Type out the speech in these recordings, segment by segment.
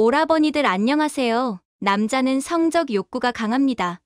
오라버니들 안녕하세요. 남자는 성적 욕구가 강합니다.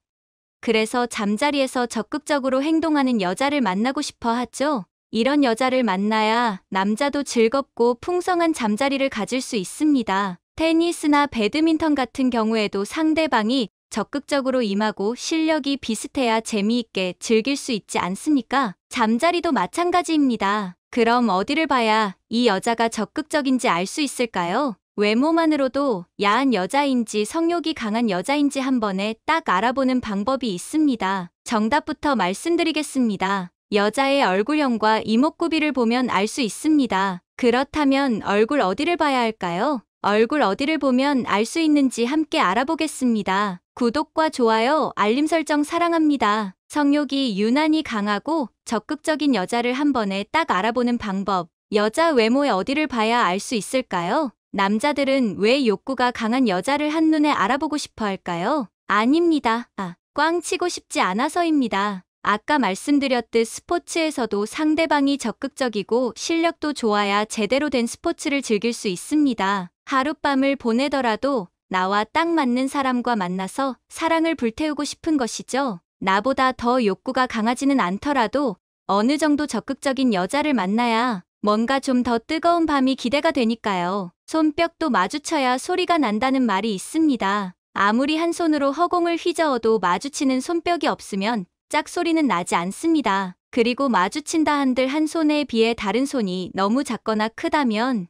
그래서 잠자리에서 적극적으로 행동하는 여자를 만나고 싶어 하죠. 이런 여자를 만나야 남자도 즐겁고 풍성한 잠자리를 가질 수 있습니다. 테니스나 배드민턴 같은 경우에도 상대방이 적극적으로 임하고 실력이 비슷해야 재미있게 즐길 수 있지 않습니까? 잠자리도 마찬가지입니다. 그럼 어디를 봐야 이 여자가 적극적인지 알 수 있을까요? 외모만으로도 야한 여자인지 성욕이 강한 여자인지 한 번에 딱 알아보는 방법이 있습니다. 정답부터 말씀드리겠습니다. 여자의 얼굴형과 이목구비를 보면 알 수 있습니다. 그렇다면 얼굴 어디를 봐야 할까요? 얼굴 어디를 보면 알 수 있는지 함께 알아보겠습니다. 구독과 좋아요, 알림 설정 사랑합니다. 성욕이 유난히 강하고 적극적인 여자를 한 번에 딱 알아보는 방법. 여자 외모의 어디를 봐야 알 수 있을까요? 남자들은 왜 욕구가 강한 여자를 한눈에 알아보고 싶어 할까요? 아닙니다. 아, 꽝 치고 싶지 않아서입니다. 아까 말씀드렸듯 스포츠에서도 상대방이 적극적이고 실력도 좋아야 제대로 된 스포츠를 즐길 수 있습니다. 하룻밤을 보내더라도 나와 딱 맞는 사람과 만나서 사랑을 불태우고 싶은 것이죠. 나보다 더 욕구가 강하지는 않더라도 어느 정도 적극적인 여자를 만나야 뭔가 좀 더 뜨거운 밤이 기대가 되니까요. 손뼉도 마주쳐야 소리가 난다는 말이 있습니다. 아무리 한 손으로 허공을 휘저어도 마주치는 손뼉이 없으면 짝소리는 나지 않습니다. 그리고 마주친다 한들 한 손에 비해 다른 손이 너무 작거나 크다면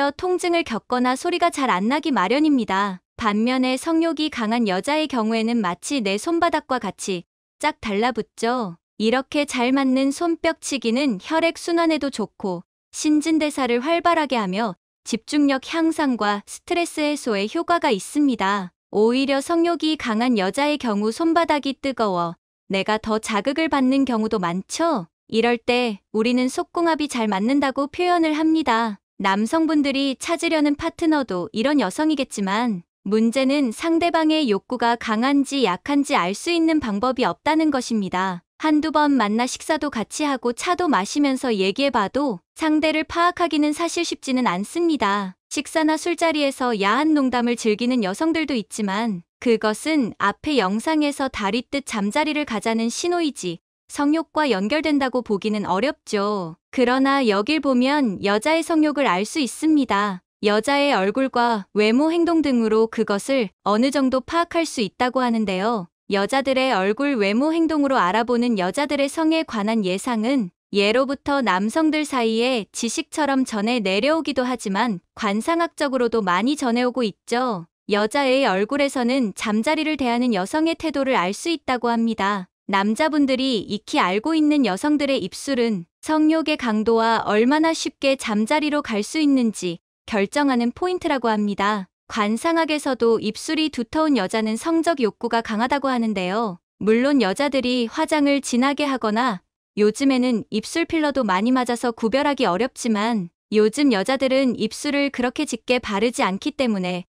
오히려 통증을 겪거나 소리가 잘 안 나기 마련입니다. 반면에 성욕이 강한 여자의 경우에는 마치 내 손바닥과 같이 짝 달라붙죠. 이렇게 잘 맞는 손뼉치기는 혈액순환에도 좋고 신진대사를 활발하게 하며 집중력 향상과 스트레스 해소에 효과가 있습니다. 오히려 성욕이 강한 여자의 경우 손바닥이 뜨거워 내가 더 자극을 받는 경우도 많죠? 이럴 때 우리는 속궁합이 잘 맞는다고 표현을 합니다. 남성분들이 찾으려는 파트너도 이런 여성이겠지만 문제는 상대방의 욕구가 강한지 약한지 알 수 있는 방법이 없다는 것입니다. 한두 번 만나 식사도 같이 하고 차도 마시면서 얘기해봐도 상대를 파악하기는 사실 쉽지는 않습니다. 식사나 술자리에서 야한 농담을 즐기는 여성들도 있지만 그것은 앞의 영상에서 다리 뜻 잠자리를 가자는 신호이지 성욕과 연결된다고 보기는 어렵죠. 그러나 여길 보면 여자의 성욕을 알 수 있습니다. 여자의 얼굴과 외모 행동 등으로 그것을 어느 정도 파악할 수 있다고 하는데요. 여자들의 얼굴 외모 행동으로 알아보는 여자들의 성에 관한 예상은 예로부터 남성들 사이에 지식처럼 전해 내려오기도 하지만 관상학적으로도 많이 전해오고 있죠. 여자의 얼굴에서는 잠자리를 대하는 여성의 태도를 알 수 있다고 합니다. 남자분들이 익히 알고 있는 여성들의 입술은 성욕의 강도와 얼마나 쉽게 잠자리로 갈 수 있는지 결정하는 포인트라고 합니다. 관상학에서도 입술이 두터운 여자는 성적 욕구가 강하다고 하는데요. 물론 여자들이 화장을 진하게 하거나 요즘에는 입술 필러도 많이 맞아서 구별하기 어렵지만 요즘 여자들은 입술을 그렇게 짙게 바르지 않기 때문에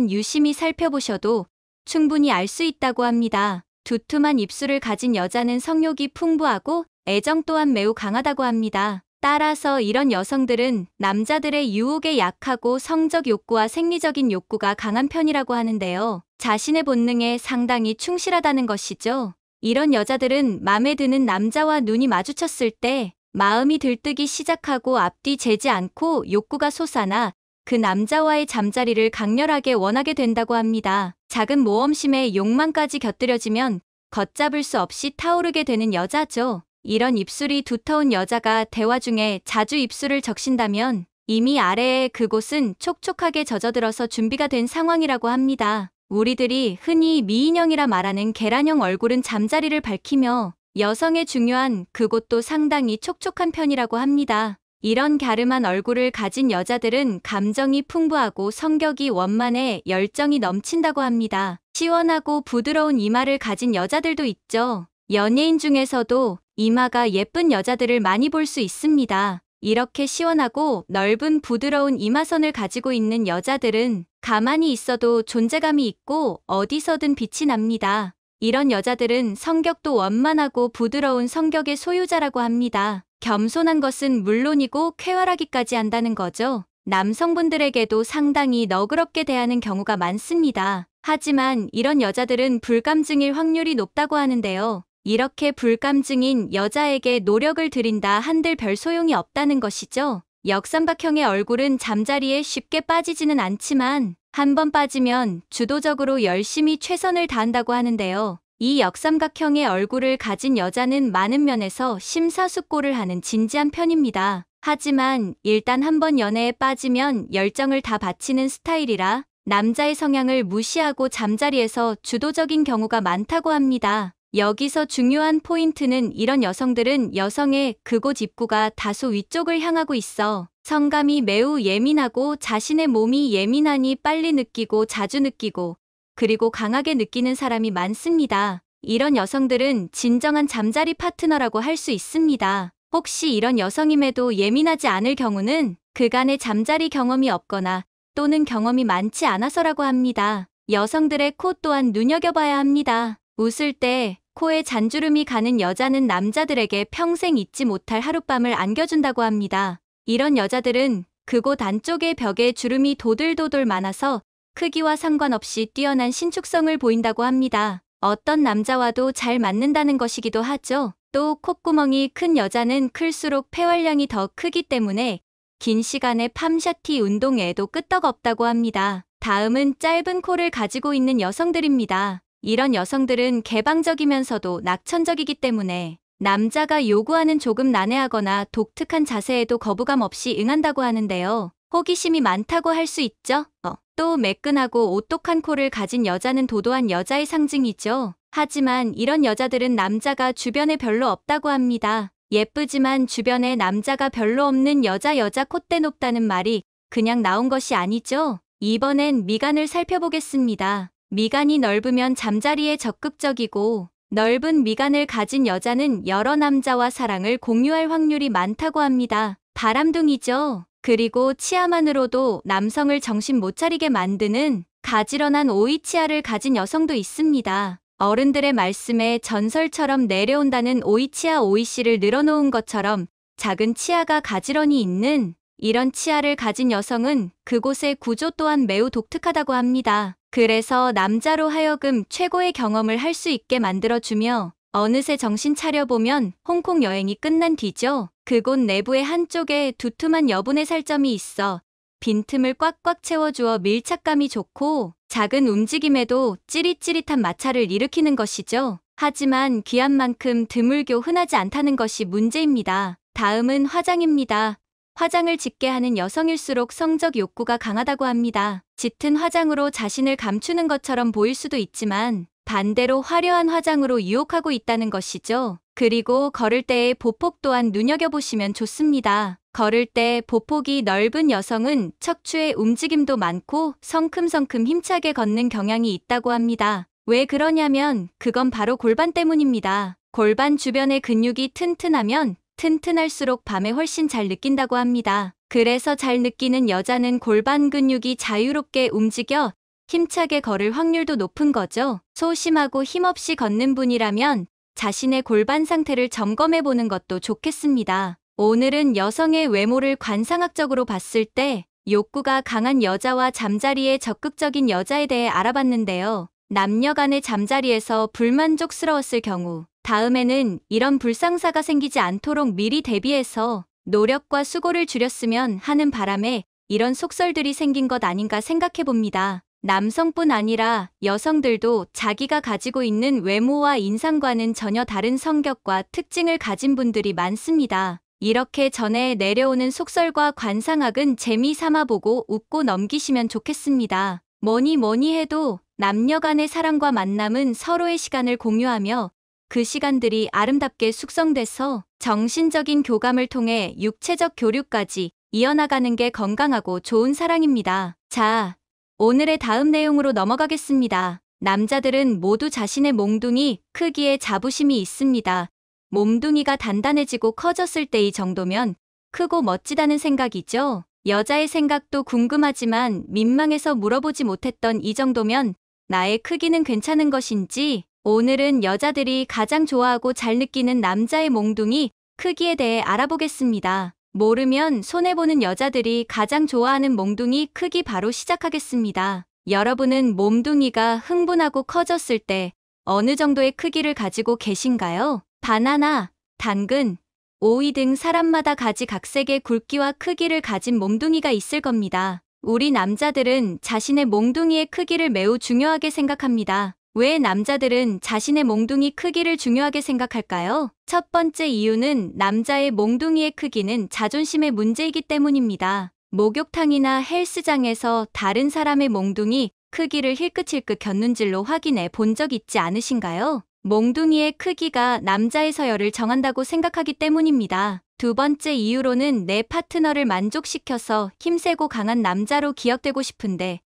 조금만 유심히 살펴보셔도 충분히 알 수 있다고 합니다. 두툼한 입술을 가진 여자는 성욕이 풍부하고 애정 또한 매우 강하다고 합니다. 따라서 이런 여성들은 남자들의 유혹에 약하고 성적 욕구와 생리적인 욕구가 강한 편이라고 하는데요. 자신의 본능에 상당히 충실하다는 것이죠. 이런 여자들은 맘에 드는 남자와 눈이 마주쳤을 때 마음이 들뜨기 시작하고 앞뒤 재지 않고 욕구가 솟아나 그 남자와의 잠자리를 강렬하게 원하게 된다고 합니다. 작은 모험심에 욕망까지 곁들여지면 걷잡을 수 없이 타오르게 되는 여자죠. 이런 입술이 두터운 여자가 대화 중에 자주 입술을 적신다면 이미 아래의 그곳은 촉촉하게 젖어들어서 준비가 된 상황이라고 합니다. 우리들이 흔히 미인형이라 말하는 계란형 얼굴은 잠자리를 밝히며 여성의 중요한 그곳도 상당히 촉촉한 편이라고 합니다. 이런 갸름한 얼굴을 가진 여자들은 감정이 풍부하고 성격이 원만해 열정이 넘친다고 합니다. 시원하고 부드러운 이마를 가진 여자들도 있죠. 연예인 중에서도 이마가 예쁜 여자들을 많이 볼 수 있습니다. 이렇게 시원하고 넓은 부드러운 이마선을 가지고 있는 여자들은 가만히 있어도 존재감이 있고 어디서든 빛이 납니다. 이런 여자들은 성격도 원만하고 부드러운 성격의 소유자라고 합니다. 겸손한 것은 물론이고 쾌활하기까지 한다는 거죠. 남성분들에게도 상당히 너그럽게 대하는 경우가 많습니다. 하지만 이런 여자들은 불감증일 확률이 높다고 하는데요. 이렇게 불감증인 여자에게 노력을 드린다 한들 별 소용이 없다는 것이죠. 역삼각형의 얼굴은 잠자리에 쉽게 빠지지는 않지만 한 번 빠지면 주도적으로 열심히 최선을 다한다고 하는데요. 이 역삼각형의 얼굴을 가진 여자는 많은 면에서 심사숙고를 하는 진지한 편입니다. 하지만 일단 한번 연애에 빠지면 열정을 다 바치는 스타일이라 남자의 성향을 무시하고 잠자리에서 주도적인 경우가 많다고 합니다. 여기서 중요한 포인트는 이런 여성들은 여성의 그곳 입구가 다소 위쪽을 향하고 있어 성감이 매우 예민하고 자신의 몸이 예민하니 빨리 느끼고 자주 느끼고 그리고 강하게 느끼는 사람이 많습니다. 이런 여성들은 진정한 잠자리 파트너라고 할 수 있습니다. 혹시 이런 여성임에도 예민하지 않을 경우는 그간의 잠자리 경험이 없거나 또는 경험이 많지 않아서라고 합니다. 여성들의 코 또한 눈여겨봐야 합니다. 웃을 때 코에 잔주름이 가는 여자는 남자들에게 평생 잊지 못할 하룻밤을 안겨준다고 합니다. 이런 여자들은 그곳 안쪽의 벽에 주름이 도들도들 많아서 크기와 상관없이 뛰어난 신축성을 보인다고 합니다. 어떤 남자와도 잘 맞는다는 것이기도 하죠. 또 콧구멍이 큰 여자는 클수록 폐활량이 더 크기 때문에 긴 시간의 팜샤티 운동에도 끄떡없다고 합니다. 다음은 짧은 코를 가지고 있는 여성들입니다. 이런 여성들은 개방적이면서도 낙천적이기 때문에 남자가 요구하는 조금 난해하거나 독특한 자세에도 거부감 없이 응한다고 하는데요. 호기심이 많다고 할 수 있죠. 어. 또 매끈하고 오똑한 코를 가진 여자는 도도한 여자의 상징이죠. 하지만 이런 여자들은 남자가 주변에 별로 없다고 합니다. 예쁘지만 주변에 남자가 별로 없는 여자 여자 콧대 높다는 말이 그냥 나온 것이 아니죠. 이번엔 미간을 살펴보겠습니다. 미간이 넓으면 잠자리에 적극적이고 넓은 미간을 가진 여자는 여러 남자와 사랑을 공유할 확률이 많다고 합니다. 바람둥이죠. 그리고 치아만으로도 남성을 정신 못 차리게 만드는 가지런한 오이치아를 가진 여성도 있습니다. 어른들의 말씀에 전설처럼 내려온다는 오이치아 오이씨를 늘어놓은 것처럼 작은 치아가 가지런히 있는 이런 치아를 가진 여성은 그곳의 구조 또한 매우 독특하다고 합니다. 그래서 남자로 하여금 최고의 경험을 할 수 있게 만들어주며 어느새 정신 차려보면 홍콩 여행이 끝난 뒤죠. 그곳 내부의 한쪽에 두툼한 여분의 살점이 있어 빈틈을 꽉꽉 채워주어 밀착감이 좋고 작은 움직임에도 찌릿찌릿한 마찰을 일으키는 것이죠. 하지만 귀한 만큼 드물교 흔하지 않다는 것이 문제입니다. 다음은 화장입니다. 화장을 짙게 하는 여성일수록 성적 욕구가 강하다고 합니다. 짙은 화장으로 자신을 감추는 것처럼 보일 수도 있지만 반대로 화려한 화장으로 유혹하고 있다는 것이죠. 그리고 걸을 때의 보폭 또한 눈여겨보시면 좋습니다. 걸을 때 보폭이 넓은 여성은 척추의 움직임도 많고 성큼성큼 힘차게 걷는 경향이 있다고 합니다. 왜 그러냐면 그건 바로 골반 때문입니다. 골반 주변의 근육이 튼튼하면 튼튼할수록 밤에 훨씬 잘 느낀다고 합니다. 그래서 잘 느끼는 여자는 골반 근육이 자유롭게 움직여 힘차게 걸을 확률도 높은 거죠. 소심하고 힘없이 걷는 분이라면 자신의 골반 상태를 점검해 보는 것도 좋겠습니다. 오늘은 여성의 외모를 관상학적으로 봤을 때 욕구가 강한 여자와 잠자리에 적극적인 여자에 대해 알아봤는데요. 남녀 간의 잠자리에서 불만족스러웠을 경우 다음에는 이런 불상사가 생기지 않도록 미리 대비해서 노력과 수고를 줄였으면 하는 바람에 이런 속설들이 생긴 것 아닌가 생각해 봅니다. 남성뿐 아니라 여성들도 자기가 가지고 있는 외모와 인상과는 전혀 다른 성격과 특징을 가진 분들이 많습니다. 이렇게 전에 내려오는 속설과 관상학은 재미삼아 보고 웃고 넘기시면 좋겠습니다. 뭐니 뭐니 해도 남녀 간의 사랑과 만남은 서로의 시간을 공유하며 그 시간들이 아름답게 숙성돼서 정신적인 교감을 통해 육체적 교류까지 이어나가는 게 건강하고 좋은 사랑입니다. 자, 오늘의 다음 내용으로 넘어가겠습니다. 남자들은 모두 자신의 몽둥이 크기에 자부심이 있습니다. 몸둥이가 단단해지고 커졌을 때 이 정도면 크고 멋지다는 생각이죠. 여자의 생각도 궁금하지만 민망해서 물어보지 못했던 이 정도면 나의 크기는 괜찮은 것인지 오늘은 여자들이 가장 좋아하고 잘 느끼는 남자의 몽둥이 크기에 대해 알아보겠습니다. 모르면 손해보는 여자들이 가장 좋아하는 몽둥이 크기 바로 시작하겠습니다. 여러분은 몸둥이가 흥분하고 커졌을 때 어느 정도의 크기를 가지고 계신가요? 바나나, 당근, 오이 등 사람마다 가지각색의 굵기와 크기를 가진 몸둥이가 있을 겁니다. 우리 남자들은 자신의 몽둥이의 크기를 매우 중요하게 생각합니다. 왜 남자들은 자신의 몽둥이 크기를 중요하게 생각할까요? 첫 번째 이유는 남자의 몽둥이의 크기는 자존심의 문제이기 때문입니다. 목욕탕이나 헬스장에서 다른 사람의 몽둥이 크기를 힐끗힐끗 곁눈질로 확인해 본 적 있지 않으신가요? 몽둥이의 크기가 남자의 서열을 정한다고 생각하기 때문입니다. 두 번째 이유로는 내 파트너를 만족시켜서 힘세고 강한 남자로 기억되고 싶은데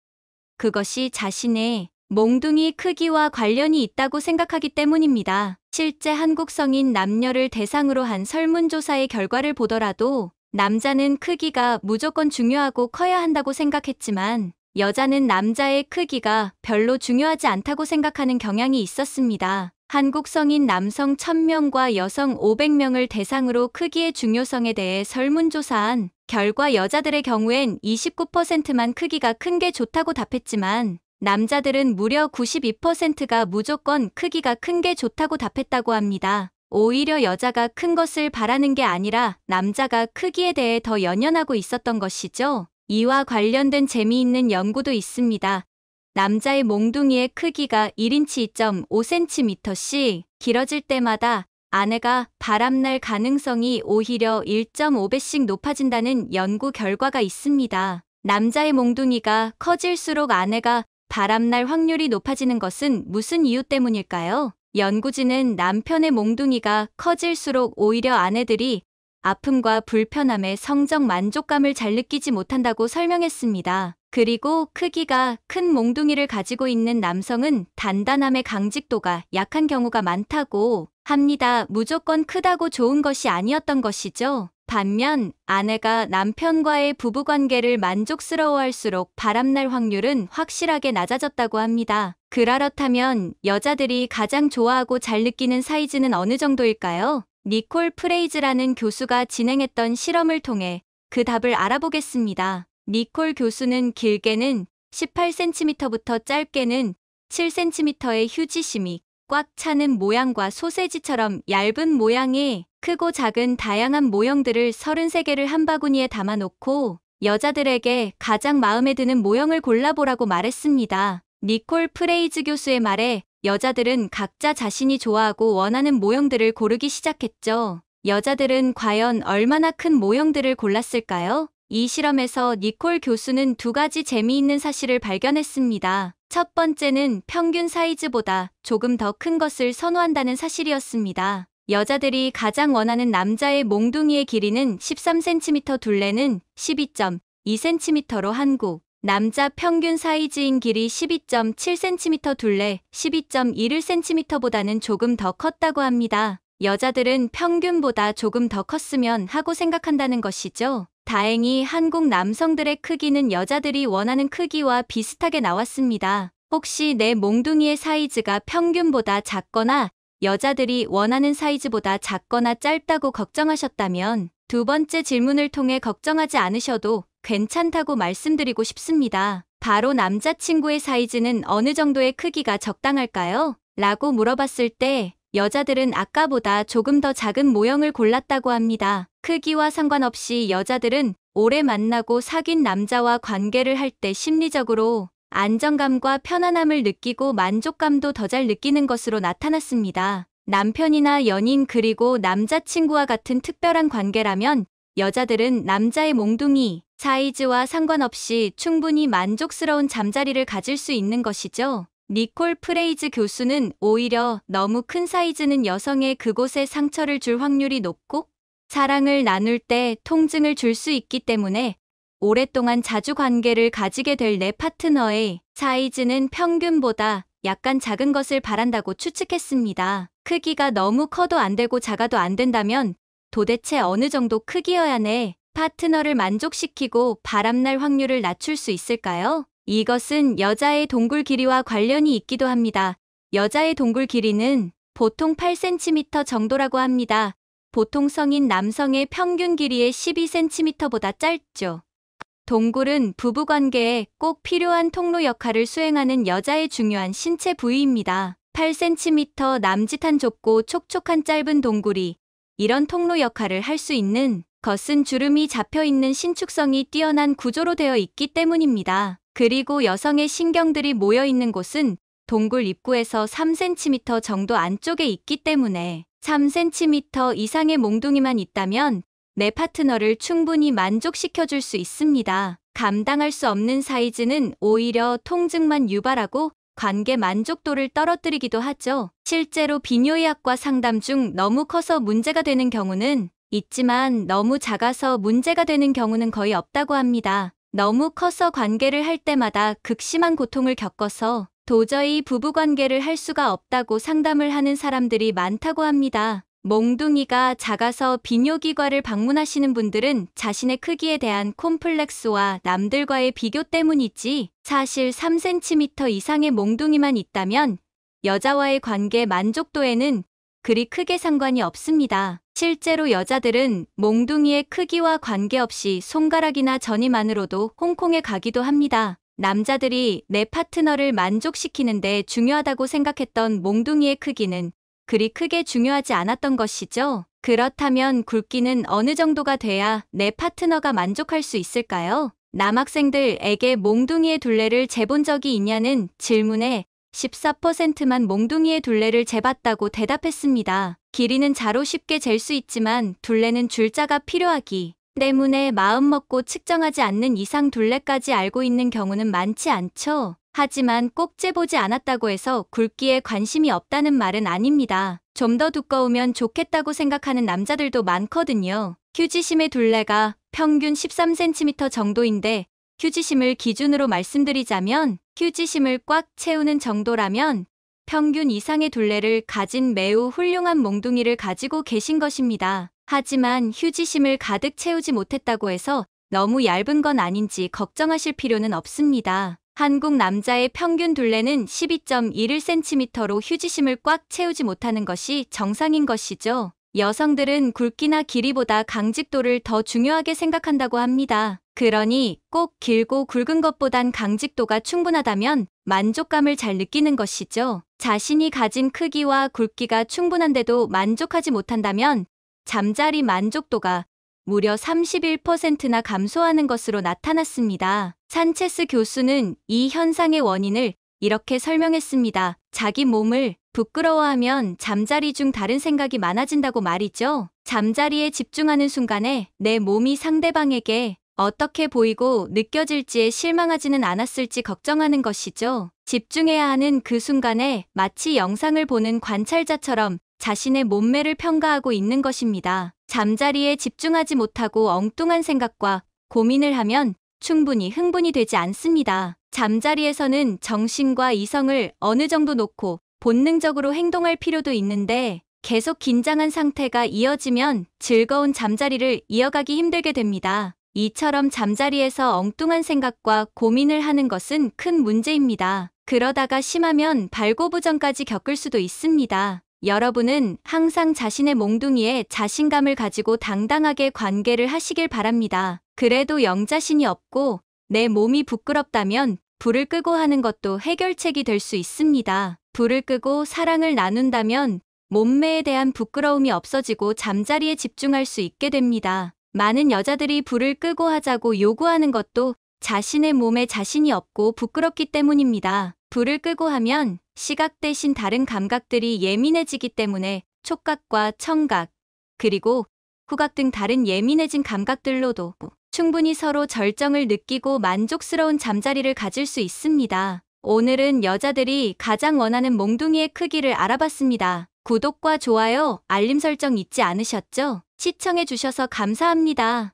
그것이 자신의 몽둥이 크기와 관련이 있다고 생각하기 때문입니다. 실제 한국 성인 남녀를 대상으로 한 설문조사의 결과를 보더라도 남자는 크기가 무조건 중요하고 커야 한다고 생각했지만 여자는 남자의 크기가 별로 중요하지 않다고 생각하는 경향이 있었습니다. 한국 성인 남성 1000명과 여성 500명을 대상으로 크기의 중요성에 대해 설문조사한 결과 여자들의 경우엔 29%만 크기가 큰 게 좋다고 답했지만 남자들은 무려 92%가 무조건 크기가 큰 게 좋다고 답했다고 합니다. 오히려 여자가 큰 것을 바라는 게 아니라 남자가 크기에 대해 더 연연하고 있었던 것이죠. 이와 관련된 재미있는 연구도 있습니다. 남자의 몽둥이의 크기가 1인치 2.5cm씩 길어질 때마다 아내가 바람날 가능성이 오히려 1.5배씩 높아진다는 연구 결과가 있습니다. 남자의 몽둥이가 커질수록 아내가 바람날 확률이 높아지는 것은 무슨 이유 때문일까요? 연구진은 남편의 몽둥이가 커질수록 오히려 아내들이 아픔과 불편함의 성적 만족감을 잘 느끼지 못한다고 설명했습니다. 그리고 크기가 큰 몽둥이를 가지고 있는 남성은 단단함의 강직도가 약한 경우가 많다고 합니다. 무조건 크다고 좋은 것이 아니었던 것이죠. 반면 아내가 남편과의 부부관계를 만족스러워할수록 바람날 확률은 확실하게 낮아졌다고 합니다. 그라렇다면 여자들이 가장 좋아하고 잘 느끼는 사이즈는 어느 정도일까요? 니콜 프레이즈라는 교수가 진행했던 실험을 통해 그 답을 알아보겠습니다. 니콜 교수는 길게는 18cm부터 짧게는 7cm의 휴지 심이, 꽉 차는 모양과 소세지처럼 얇은 모양의 크고 작은 다양한 모형들을 33개를 한 바구니에 담아놓고 여자들에게 가장 마음에 드는 모형을 골라보라고 말했습니다. 니콜 프레이즈 교수의 말에 여자들은 각자 자신이 좋아하고 원하는 모형들을 고르기 시작했죠. 여자들은 과연 얼마나 큰 모형들을 골랐을까요? 이 실험에서 니콜 교수는 두 가지 재미있는 사실을 발견했습니다. 첫 번째는 평균 사이즈보다 조금 더 큰 것을 선호한다는 사실이었습니다. 여자들이 가장 원하는 남자의 몽둥이의 길이는 13cm 둘레는 12.2cm로 한국, 남자 평균 사이즈인 길이 12.7cm 둘레 12.11cm보다는 조금 더 컸다고 합니다. 여자들은 평균보다 조금 더 컸으면 하고 생각한다는 것이죠. 다행히 한국 남성들의 크기는 여자들이 원하는 크기와 비슷하게 나왔습니다. 혹시 내 몽둥이의 사이즈가 평균보다 작거나 여자들이 원하는 사이즈보다 작거나 짧다고 걱정하셨다면 두 번째 질문을 통해 걱정하지 않으셔도 괜찮다고 말씀드리고 싶습니다. 바로 남자친구의 사이즈는 어느 정도의 크기가 적당할까요? 라고 물어봤을 때 여자들은 아까보다 조금 더 작은 모형을 골랐다고 합니다. 크기와 상관없이 여자들은 오래 만나고 사귄 남자와 관계를 할 때 심리적으로 안정감과 편안함을 느끼고 만족감도 더 잘 느끼는 것으로 나타났습니다. 남편이나 연인 그리고 남자친구와 같은 특별한 관계라면 여자들은 남자의 몽둥이, 사이즈와 상관없이 충분히 만족스러운 잠자리를 가질 수 있는 것이죠. 니콜 프레이즈 교수는 오히려 너무 큰 사이즈는 여성의 그곳에 상처를 줄 확률이 높고 사랑을 나눌 때 통증을 줄 수 있기 때문에 오랫동안 자주 관계를 가지게 될 내 파트너의 사이즈는 평균보다 약간 작은 것을 바란다고 추측했습니다. 크기가 너무 커도 안 되고 작아도 안 된다면 도대체 어느 정도 크기여야 내 파트너를 만족시키고 바람날 확률을 낮출 수 있을까요? 이것은 여자의 동굴 길이와 관련이 있기도 합니다. 여자의 동굴 길이는 보통 8cm 정도라고 합니다. 보통 성인 남성의 평균 길이의 12cm보다 짧죠. 동굴은 부부관계에 꼭 필요한 통로 역할을 수행하는 여자의 중요한 신체 부위입니다. 8cm 남짓한 좁고 촉촉한 짧은 동굴이 이런 통로 역할을 할 수 있는 것은 주름이 잡혀 있는 신축성이 뛰어난 구조로 되어 있기 때문입니다. 그리고 여성의 신경들이 모여 있는 곳은 동굴 입구에서 3cm 정도 안쪽에 있기 때문에 3cm 이상의 몽둥이만 있다면 내 파트너를 충분히 만족시켜 줄 수 있습니다. 감당할 수 없는 사이즈는 오히려 통증만 유발하고 관계 만족도를 떨어뜨리기도 하죠. 실제로 비뇨의학과 상담 중 너무 커서 문제가 되는 경우는 있지만 너무 작아서 문제가 되는 경우는 거의 없다고 합니다. 너무 커서 관계를 할 때마다 극심한 고통을 겪어서 도저히 부부관계를 할 수가 없다고 상담을 하는 사람들이 많다고 합니다. 몽둥이가 작아서 비뇨기과를 방문하시는 분들은 자신의 크기에 대한 콤플렉스와 남들과의 비교 때문이지 사실 3cm 이상의 몽둥이만 있다면 여자와의 관계 만족도에는 그리 크게 상관이 없습니다. 실제로 여자들은 몽둥이의 크기와 관계없이 손가락이나 전이만으로도 홍콩에 가기도 합니다. 남자들이 내 파트너를 만족시키는데 중요하다고 생각했던 몽둥이의 크기는 그리 크게 중요하지 않았던 것이죠. 그렇다면 굵기는 어느 정도가 돼야 내 파트너가 만족할 수 있을까요? 남학생들에게 몽둥이의 둘레를 재본 적이 있냐는 질문에 14%만 몽둥이의 둘레를 재봤다고 대답했습니다. 길이는 자로 쉽게 잴 수 있지만 둘레는 줄자가 필요하기 때문에 마음먹고 측정하지 않는 이상 둘레까지 알고 있는 경우는 많지 않죠. 하지만 꼭 재보지 않았다고 해서 굵기에 관심이 없다는 말은 아닙니다. 좀 더 두꺼우면 좋겠다고 생각하는 남자들도 많거든요. 휴지심의 둘레가 평균 13cm 정도인데 휴지심을 기준으로 말씀드리자면 휴지심을 꽉 채우는 정도라면 평균 이상의 둘레를 가진 매우 훌륭한 몽둥이를 가지고 계신 것입니다. 하지만 휴지심을 가득 채우지 못했다고 해서 너무 얇은 건 아닌지 걱정하실 필요는 없습니다. 한국 남자의 평균 둘레는 12.11cm로 휴지심을 꽉 채우지 못하는 것이 정상인 것이죠. 여성들은 굵기나 길이보다 강직도를 더 중요하게 생각한다고 합니다. 그러니 꼭 길고 굵은 것보단 강직도가 충분하다면 만족감을 잘 느끼는 것이죠. 자신이 가진 크기와 굵기가 충분한데도 만족하지 못한다면 잠자리 만족도가 무려 31%나 감소하는 것으로 나타났습니다. 산체스 교수는 이 현상의 원인을 이렇게 설명했습니다. 자기 몸을 부끄러워하면 잠자리 중 다른 생각이 많아진다고 말이죠. 잠자리에 집중하는 순간에 내 몸이 상대방에게 어떻게 보이고 느껴질지에 실망하지는 않았을지 걱정하는 것이죠. 집중해야 하는 그 순간에 마치 영상을 보는 관찰자처럼 자신의 몸매를 평가하고 있는 것입니다. 잠자리에 집중하지 못하고 엉뚱한 생각과 고민을 하면 충분히 흥분이 되지 않습니다. 잠자리에서는 정신과 이성을 어느 정도 놓고 본능적으로 행동할 필요도 있는데 계속 긴장한 상태가 이어지면 즐거운 잠자리를 이어가기 힘들게 됩니다. 이처럼 잠자리에서 엉뚱한 생각과 고민을 하는 것은 큰 문제입니다. 그러다가 심하면 발고부전까지 겪을 수도 있습니다. 여러분은 항상 자신의 몽둥이에 자신감을 가지고 당당하게 관계를 하시길 바랍니다. 그래도 영자신이 없고 내 몸이 부끄럽다면 불을 끄고 하는 것도 해결책이 될 수 있습니다. 불을 끄고 사랑을 나눈다면 몸매에 대한 부끄러움이 없어지고 잠자리에 집중할 수 있게 됩니다. 많은 여자들이 불을 끄고 하자고 요구하는 것도 자신의 몸에 자신이 없고 부끄럽기 때문입니다. 불을 끄고 하면 시각 대신 다른 감각들이 예민해지기 때문에 촉각과 청각, 그리고 후각 등 다른 예민해진 감각들로도 충분히 서로 절정을 느끼고 만족스러운 잠자리를 가질 수 있습니다. 오늘은 여자들이 가장 원하는 몽둥이의 크기를 알아봤습니다. 구독과 좋아요, 알림 설정 잊지 않으셨죠? 시청해주셔서 감사합니다.